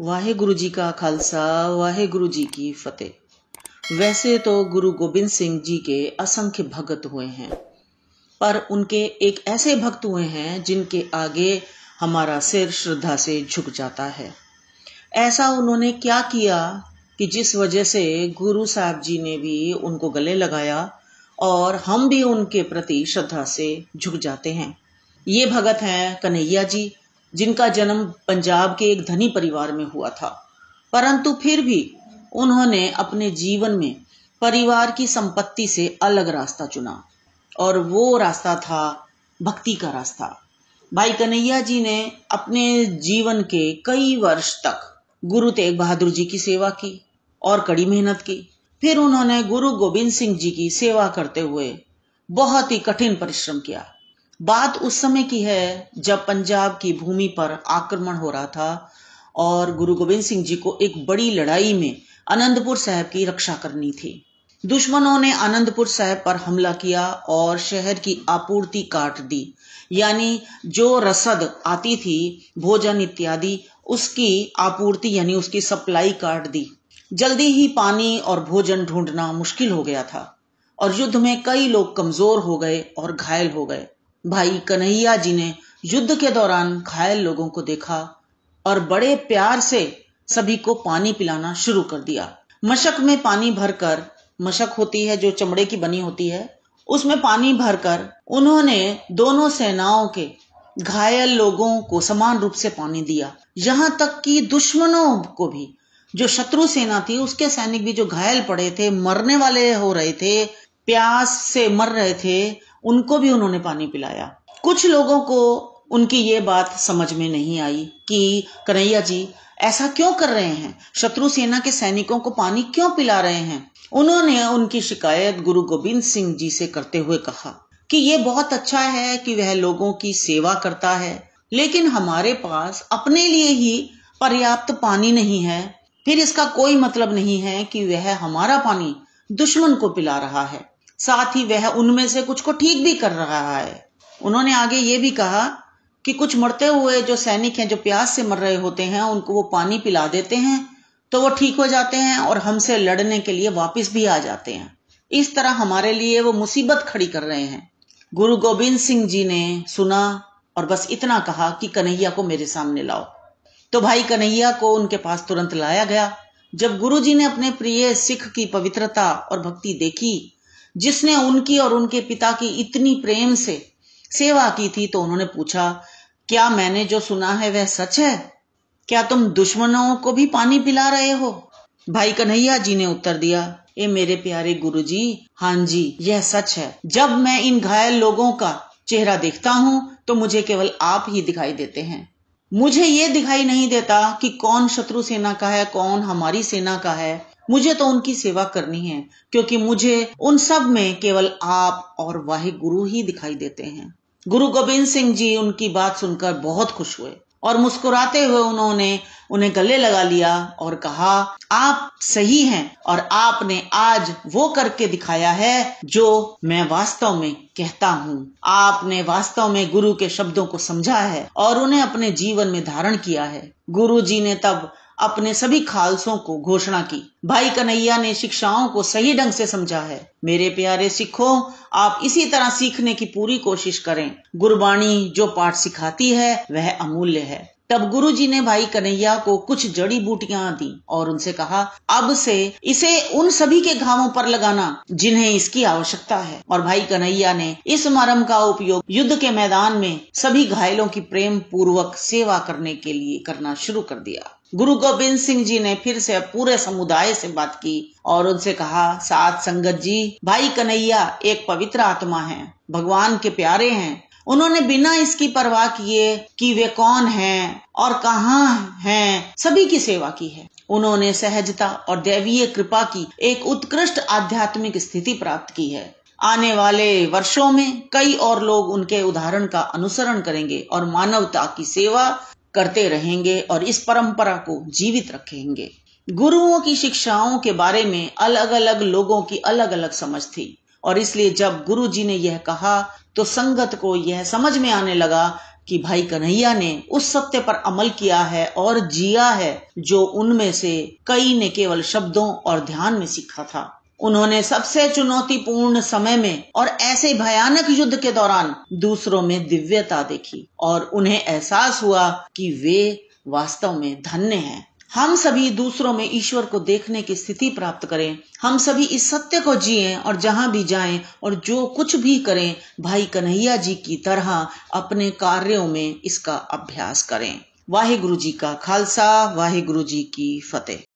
जी का खालसा वाहे गुरु जी की फतेह वैसे तो गुरु गोबिंद सिंह जी के असंख्य भगत हुए हैं पर उनके एक ऐसे भक्त हुए हैं जिनके आगे हमारा सिर श्रद्धा से झुक जाता है ऐसा उन्होंने क्या किया कि जिस वजह से गुरु साहब जी ने भी उनको गले लगाया और हम भी उनके प्रति श्रद्धा से झुक जाते हैं ये भगत हैं कन्हैया जी जिनका जन्म पंजाब के एक धनी परिवार में हुआ था परंतु फिर भी उन्होंने अपने जीवन में परिवार की संपत्ति से अलग रास्ता चुना और वो रास्ता था भक्ति का रास्ता भाई कन्हैया जी ने अपने जीवन के कई वर्ष तक गुरु तेग बहादुर जी की सेवा की और कड़ी मेहनत की फिर उन्होंने गुरु गोविंद सिंह जी की सेवा करते हुए बहुत ही कठिन परिश्रम किया बात उस समय की है जब पंजाब की भूमि पर आक्रमण हो रहा था और गुरु गोविंद सिंह जी को एक बड़ी लड़ाई में आनंदपुर साहब की रक्षा करनी थी दुश्मनों ने आनंदपुर साहब पर हमला किया और शहर की आपूर्ति काट दी यानी जो रसद आती थी भोजन इत्यादि उसकी आपूर्ति यानी उसकी सप्लाई काट दी जल्दी ही पानी और भोजन ढूंढना मुश्किल हो गया था और युद्ध में कई लोग कमजोर हो गए और घायल हो गए भाई कन्हैया जी ने युद्ध के दौरान घायल लोगों को देखा और बड़े प्यार से सभी को पानी पिलाना शुरू कर दिया मशक में पानी भरकर मशक होती है जो चमड़े की बनी होती है उसमें पानी भरकर उन्होंने दोनों सेनाओं के घायल लोगों को समान रूप से पानी दिया यहाँ तक कि दुश्मनों को भी जो शत्रु सेना थी उसके सैनिक भी जो घायल पड़े थे मरने वाले हो रहे थे प्यास से मर रहे थे उनको भी उन्होंने पानी पिलाया कुछ लोगों को उनकी ये बात समझ में नहीं आई कि कन्हैया जी ऐसा क्यों कर रहे हैं शत्रु सेना के सैनिकों को पानी क्यों पिला रहे हैं उन्होंने उनकी शिकायत गुरु गोविंद सिंह जी से करते हुए कहा कि ये बहुत अच्छा है कि वह लोगों की सेवा करता है लेकिन हमारे पास अपने लिए ही पर्याप्त पानी नहीं है फिर इसका कोई मतलब नहीं है कि वह हमारा पानी दुश्मन को पिला रहा है साथ ही वह उनमें से कुछ को ठीक भी कर रहा है उन्होंने आगे ये भी कहा कि कुछ मरते हुए जो सैनिक हैं जो प्यास से मर रहे होते हैं उनको वो पानी पिला देते हैं तो वो ठीक हो जाते हैं और हमसे लड़ने के लिए वापस भी आ जाते हैं इस तरह हमारे लिए वो मुसीबत खड़ी कर रहे हैं गुरु गोविंद सिंह जी ने सुना और बस इतना कहा कि कन्हैया को मेरे सामने लाओ तो भाई कन्हैया को उनके पास तुरंत लाया गया जब गुरु जी ने अपने प्रिय सिख की पवित्रता और भक्ति देखी जिसने उनकी और उनके पिता की इतनी प्रेम से सेवा की थी तो उन्होंने पूछा क्या मैंने जो सुना है वह सच है क्या तुम दुश्मनों को भी पानी पिला रहे हो भाई कन्हैया जी ने उत्तर दिया ए मेरे प्यारे गुरु जी हाँ जी यह सच है जब मैं इन घायल लोगों का चेहरा देखता हूँ तो मुझे केवल आप ही दिखाई देते हैं मुझे ये दिखाई नहीं देता कि कौन शत्रु सेना का है कौन हमारी सेना का है मुझे तो उनकी सेवा करनी है क्योंकि मुझे उन सब में केवल आप और वाहे गुरु ही दिखाई देते हैं गुरु गोविंद सिंह जी उनकी बात सुनकर बहुत खुश हुए और मुस्कुराते हुए उन्होंने उन्हें गले लगा लिया और कहा आप सही हैं और आपने आज वो करके दिखाया है जो मैं वास्तव में कहता हूँ आपने वास्तव में गुरु के शब्दों को समझा है और उन्हें अपने जीवन में धारण किया है गुरु जी ने तब अपने सभी खालसों को घोषणा की भाई कन्हैया ने शिक्षाओं को सही ढंग से समझा है मेरे प्यारे सिखों आप इसी तरह सीखने की पूरी कोशिश करें गुरबाणी जो पाठ सिखाती है वह अमूल्य है तब गुरुजी ने भाई कन्हैया को कुछ जड़ी बूटियां दी और उनसे कहा अब से इसे उन सभी के घावों पर लगाना जिन्हें इसकी आवश्यकता है और भाई कन्हैया ने इस मरम का उपयोग युद्ध के मैदान में सभी घायलों की प्रेम पूर्वक सेवा करने के लिए करना शुरू कर दिया गुरु गोबिंद सिंह जी ने फिर से पूरे समुदाय से बात की और उनसे कहा सात संगत जी भाई कन्हैया एक पवित्र आत्मा है भगवान के प्यारे हैं उन्होंने बिना इसकी परवाह किए कि वे कौन हैं और कहाँ हैं सभी की सेवा की है उन्होंने सहजता और दैवीय कृपा की एक उत्कृष्ट आध्यात्मिक स्थिति प्राप्त की है आने वाले वर्षों में कई और लोग उनके उदाहरण का अनुसरण करेंगे और मानवता की सेवा करते रहेंगे और इस परंपरा को जीवित रखेंगे गुरुओं की शिक्षाओं के बारे में अलग अलग लोगों की अलग अलग समझ थी और इसलिए जब गुरु जी ने यह कहा तो संगत को यह समझ में आने लगा कि भाई कन्हैया ने उस सत्य पर अमल किया है और जिया है जो उनमें से कई ने केवल शब्दों और ध्यान में सीखा था उन्होंने सबसे चुनौतीपूर्ण समय में और ऐसे भयानक युद्ध के दौरान दूसरों में दिव्यता देखी और उन्हें एहसास हुआ कि वे वास्तव में धन्य हैं हम सभी दूसरों में ईश्वर को देखने की स्थिति प्राप्त करें हम सभी इस सत्य को जिए और जहां भी जाएं और जो कुछ भी करें भाई कन्हैया जी की तरह अपने कार्यों में इसका अभ्यास करें वाहे गुरु जी का खालसा वाहे गुरु जी की फतेह